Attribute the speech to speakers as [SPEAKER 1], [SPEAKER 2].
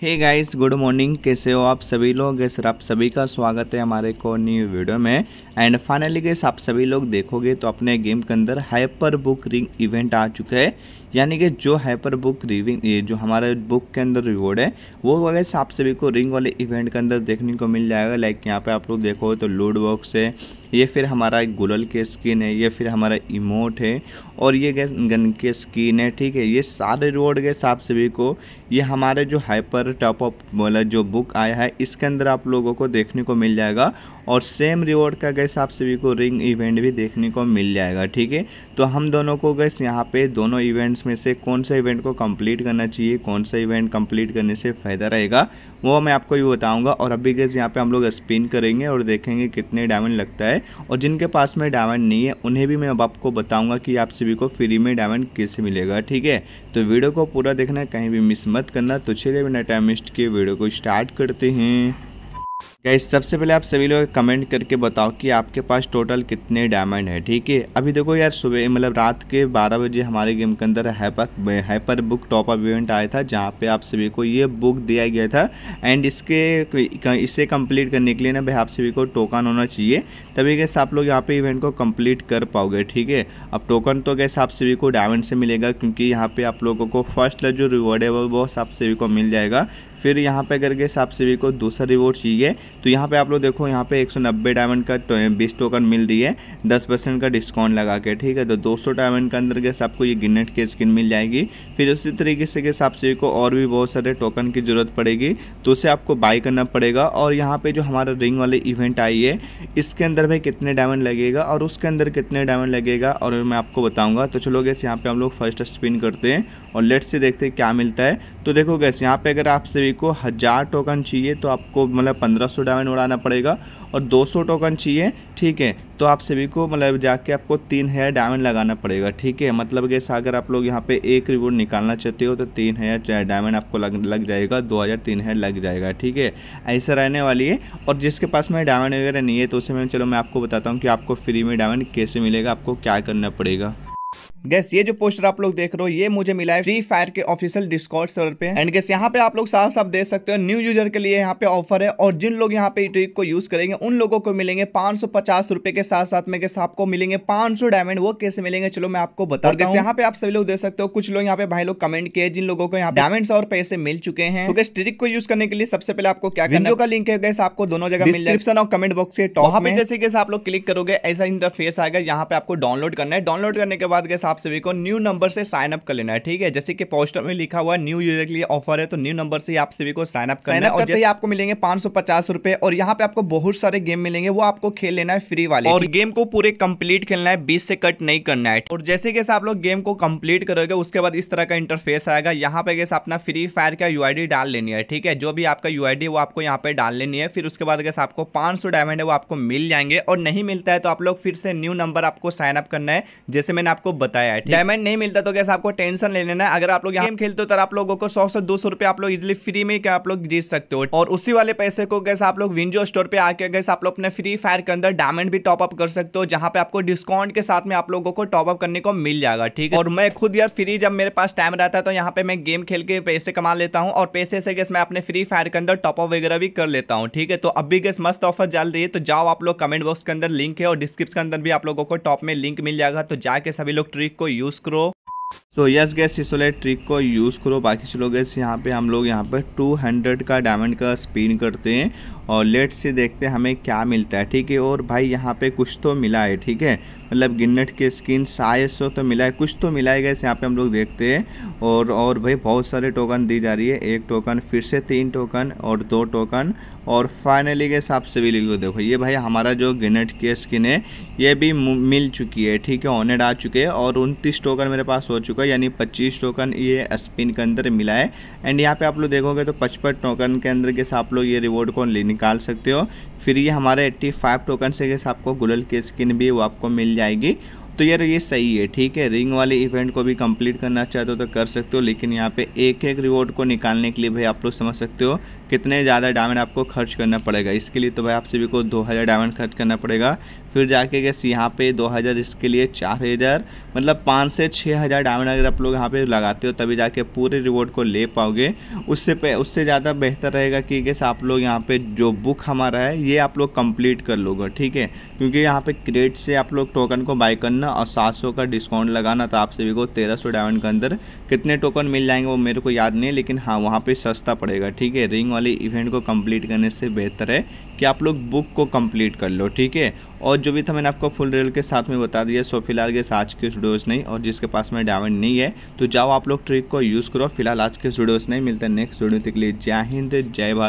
[SPEAKER 1] hey guys good morning कैसे हो आप सभी लोग सर आप सभी का स्वागत है हमारे को न्यू वीडियो में एंड फाइनली गेस आप सभी लोग देखोगे तो अपने गेम के अंदर हाइपर बुक रिंग इवेंट आ चुका है यानी कि जो हाइपर बुक रिविंग जो हमारे बुक के अंदर रिवॉर्ड है वो वगैरह आप सभी को रिंग वाले इवेंट के अंदर देखने को मिल जाएगा लाइक यहाँ पर आप लोग देखो तो लूड बॉक्स है ये फिर हमारा गुलल के स्किन है ये फिर हमारा इमोट है और ये गैस गन के स्किन है ठीक है ये सारे रिवॉर्ड गैस आप सभी को ये हमारे जो हाइपर टॉप अप वाला जो बुक आया है इसके अंदर आप लोगों को देखने को मिल जाएगा और सेम रिवॉर्ड का गैस आप सभी को रिंग इवेंट भी देखने को मिल जाएगा ठीक है तो हम दोनों को गैस यहाँ पे दोनों इवेंट्स में से कौन सा इवेंट को कंप्लीट करना चाहिए कौन सा इवेंट कंप्लीट करने से फ़ायदा रहेगा वो मैं आपको भी बताऊँगा और अभी गैस यहाँ पर हम लोग स्पिन करेंगे और देखेंगे कितने डायमंड लगता है और जिनके पास में डायमंड नहीं है उन्हें भी मैं अब आपको बताऊँगा कि आप सभी को फ्री में डायमंड कैसे मिलेगा ठीक है तो वीडियो को पूरा देखना कहीं भी मिस मत करना तो चलिए बिना टाइम वेस्ट किए वीडियो को स्टार्ट करते हैं गाइस सबसे पहले आप सभी लोग कमेंट करके बताओ कि आपके पास टोटल कितने डायमंड है ठीक है अभी देखो यार सुबह मतलब रात के 12 बजे हमारे गेम के अंदर hyper hyper book top up event आया था जहाँ पे आप सभी को ये बुक दिया गया था एंड इसके इसे कंप्लीट करने के लिए ना भाई आप सभी को टोकन होना चाहिए तभी कैसे आप लोग यहाँ पर इवेंट को कम्प्लीट कर पाओगे ठीक है अब टोकन तो कैसे आप सभी को डायमंड से मिलेगा क्योंकि यहाँ पर आप लोगों को फर्स्ट जो रिवॉर्ड है वो आप सभी को मिल जाएगा फिर यहाँ पे गए साफ सीवी को दूसरा रिवॉर्ड चाहिए तो यहाँ पे आप लोग देखो यहाँ पे 190 डायमंड का तो बीस टोकन मिल रही है 10 परसेंट का डिस्काउंट लगा के ठीक है तो 200 डायमंड के अंदर गैस आपको ये गिनेट की स्किन मिल जाएगी फिर उसी तरीके से गैस आप सीवी को और भी बहुत सारे टोकन की ज़रूरत पड़ेगी तो उसे आपको बाई करना पड़ेगा और यहाँ पर जो हमारा रिंग वाले इवेंट आई है इसके अंदर भाई कितने डायमंड लगेगा और उसके अंदर कितने डायमंड लगेगा और मैं आपको बताऊँगा तो चलो गैस यहाँ पर हम लोग फर्स्ट स्पिन करते हैं और लेट से देखते हैं क्या मिलता है तो देखो गैस यहाँ पर अगर आपसे एम्प्लॉय को हज़ार टोकन चाहिए तो आपको मतलब पंद्रह सौ डायमंड उड़ाना पड़ेगा और दो सौ टोकन चाहिए ठीक है तो आप सभी को मतलब जाके आपको तीन हज़ार डायमंड लगाना पड़ेगा ठीक है मतलब कैसे अगर आप लोग यहाँ पे एक रिवॉर्ड निकालना चाहते हो तो तीन हज़ार डायमंड आपको लग लग जाएगा दो हज़ार तीन हज़ार लग जाएगा ठीक है ऐसा रहने वाली है और जिसके पास में डायमंड वगैरह नहीं है तो उसे मैं चलो मैं आपको बताता हूँ कि आपको फ्री में डायमंड कैसे मिलेगा आपको क्या करना पड़ेगा गैस ये जो पोस्टर आप लोग देख रहे हो ये मुझे मिला है फ्री फायर के ऑफिशियल डिस्कॉर्ड सर्वर पे एंड गैस यहाँ पे आप लोग साफ साफ देख सकते हो न्यू यूजर के लिए यहाँ पे ऑफर है और जिन लोग यहाँ पे ट्रिक को यूज करेंगे उन लोगों को मिलेंगे पांच रुपए के साथ साथ में गैस आपको मिलेंगे पांच डायमंड वो कैसे मिलेंगे चलो मैं आपको बता गैस यहाँ पे आप सभी लोग देख सकते हो कुछ लोग यहाँ पे भाई लोग कमेंट किए जिन लोगों को यहाँ डायमंड और पैसे मिल चुके हैं गैस ट्रिक को यूज करने के लिए सबसे पहले आपको क्या करना का लिंक है गैस आपको दोनों जगह डिस्क्रिप्शन और कमेंट बॉक्स के टॉप में जैसे गैस आप लोग क्लिक करोगे ऐसा इंटरफेस आएगा यहाँ पे आपको डाउनलोड करना है डाउनलोड करने के बाद गैस आप सभी को न्यू नंबर से साइन अप कर लेना है ठीक है जैसे कि पोस्टर में लिखा हुआ न्यू यूजर के लिए ऑफर है तो न्यू नंबर से आप सभी को साइन अप करना है और जैसे आपको मिलेंगे पांच और यहाँ पे आपको बहुत सारे गेम मिलेंगे वो आपको खेल लेना है फ्री वाले और गेम को पूरे कंप्लीट खेलना है बीस से कट नहीं करना है और जैसे कैसे आप लोग गेम को कंप्लीट करोगे उसके बाद इस तरह का इंटरफेस आएगा यहाँ पे कैसे अपना फ्री फायर का यू डाल लेनी है ठीक है जो भी आपका यू वो आपको यहाँ पे डाल लेनी है फिर उसके बाद कैसे आपको पांच डायमंड है वो आपको मिल जाएंगे और नहीं मिलता है तो आप लोग फिर से न्यू नंबर आपको साइन अप करना है जैसे मैंने आपको बताया आया है डायमंड नहीं मिलता तो कैसे आपको टेंशन ले लेना है अगर आप लोग गेम खेलते हो तो आप लोगों को सौ से दो सौ आप लोग इजिली फ्री में क्या आप लोग जीत सकते हो और उसी वाले पैसे को कैसे आप लोग विंजो स्टोर पे आके कैसे आप लोग अपने फ्री फायर के अंदर डायमंड भी टॉपअप कर सकते हो जहाँ पे आपको डिस्काउंट के साथ में आप लोगों को टॉपअप करने को मिल जाएगा ठीक है और मैं खुद यार फ्री जब मेरे पास टाइम रहता है तो यहाँ पे मैं गेम खेल के पैसे कमा लेता हूँ और पैसे से कैसे मैं अपने फ्री फायर के अंदर टॉपअप वगैरह भी कर लेता हूँ ठीक है तो अभी कैसे मस्त ऑफर चल रही है तो जाओ आप लोग कमेंट बॉक्स के अंदर लिंक है और डिस्क्रिप्शन के अंदर भी आप लोगों को टॉप में लिंक मिल जाएगा तो जाके सभी लोग ट्री ट्रिक को यूज़ करो सो यस गैस इस वाले ट्रिक को यूज़ करो बाकी चलो गैस यहाँ पे हम लोग यहाँ पे 200 का डायमंड का स्पिन करते हैं और लेट से देखते हैं हमें क्या मिलता है ठीक है और भाई यहाँ पे कुछ तो मिला है ठीक है मतलब गिन्नट के स्किन साइज सौ तो मिला है कुछ तो मिला है गैस यहाँ पे हम लोग देखते हैं और और भाई बहुत सारे टोकन दी जा रही है एक टोकन फिर से तीन टोकन और दो टोकन और फाइनली के आप सिविल को देखो ये भाई हमारा जो गिनेट की स्किन है ये भी मिल चुकी है ठीक है ऑनेड आ चुके हैं और उनतीस टोकन मेरे पास हो चुका है यानी पच्चीस टोकन ये स्पिन के अंदर मिला है एंड यहाँ पे आप लोग देखोगे तो पचपन टोकन के अंदर के आप लोग ये रिवॉर्ड को निकाल सकते हो फिर ये हमारे एट्टी फाइव टोकन से कैसे आपको गुलल की स्किन भी वो आपको मिल जाएगी तो यार ये सही है ठीक है रिंग वाले इवेंट को भी कंप्लीट करना चाहते हो तो कर सकते हो लेकिन यहाँ पे एक एक रिवॉर्ड को निकालने के लिए भाई आप लोग समझ सकते हो कितने ज़्यादा डायमंड आपको खर्च करना पड़ेगा इसके लिए तो भाई आप सभी को 2000 डायमंड खर्च करना पड़ेगा फिर जाके गैस यहाँ पे 2000 इसके लिए 4000 मतलब पाँच से छः हज़ार डायमंड अगर आप लोग यहाँ पे लगाते हो तभी जाके पूरे रिवॉर्ड को ले पाओगे उससे पे उससे ज़्यादा बेहतर रहेगा कि गैस आप लोग यहाँ पे जो बुक हमारा है ये आप लोग कंप्लीट कर लोगे ठीक है क्योंकि यहाँ पे क्रेड से आप लोग टोकन को बाई करना और सात का डिस्काउंट लगाना तो आप सभी को तेरह सौ डायमंड के अंदर कितने टोकन मिल जाएंगे वो मेरे को याद नहीं लेकिन हाँ वहाँ पर सस्ता पड़ेगा ठीक है रिंग वाले इवेंट को कंप्लीट करने से बेहतर है कि आप लोग बुक को कंप्लीट कर लो ठीक है और जो भी था मैंने आपको फुल रेल के साथ में बता दिया सो फिलहाल के आज के स्टूडियोज नहीं और जिसके पास में डायमंड नहीं है तो जाओ आप लोग ट्रिक को यूज़ करो फिलहाल आज के स्टूडियोज नहीं मिलते नेक्स्ट स्टूडियो के लिए जय हिंद जय भारत